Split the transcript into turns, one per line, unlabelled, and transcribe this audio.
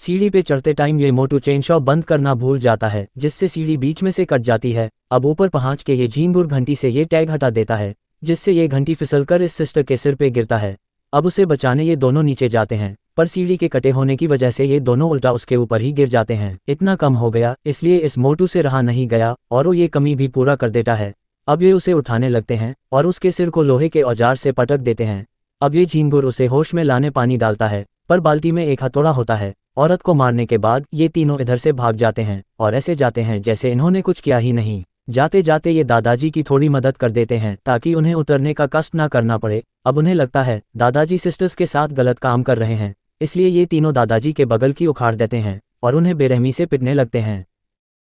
सीढ़ी पे चढ़ते टाइम ये मोटू चेन शॉप बंद करना भूल जाता है जिससे सीढ़ी बीच में से कट जाती है अब ऊपर पहुंच के ये झीनबुर घंटी से ये टैग हटा देता है जिससे ये घंटी फिसलकर इस सिस्टर के सिर पे गिरता है अब उसे बचाने ये दोनों नीचे जाते हैं पर सीढ़ी के कटे होने की वजह से ये दोनों उल्टा उसके ऊपर ही गिर जाते हैं इतना कम हो गया इसलिए इस मोटू से रहा नहीं गया और वो ये कमी भी पूरा कर देता है अब ये उसे उठाने लगते हैं और उसके सिर को लोहे के औजार से पटक देते हैं अब ये झींगुर उसे होश में लाने पानी डालता है पर बाल्टी में एक हथौड़ा होता है औरत को मारने के बाद ये तीनों इधर से भाग जाते हैं और ऐसे जाते हैं जैसे इन्होंने कुछ किया ही नहीं जाते जाते ये दादाजी की थोड़ी मदद कर देते हैं ताकि उन्हें उतरने का कष्ट ना करना पड़े अब उन्हें लगता है दादाजी सिस्टर्स के साथ गलत काम कर रहे हैं इसलिए ये तीनों दादाजी के बगल की उखाड़ देते हैं और उन्हें बेरहमी से पिटने लगते हैं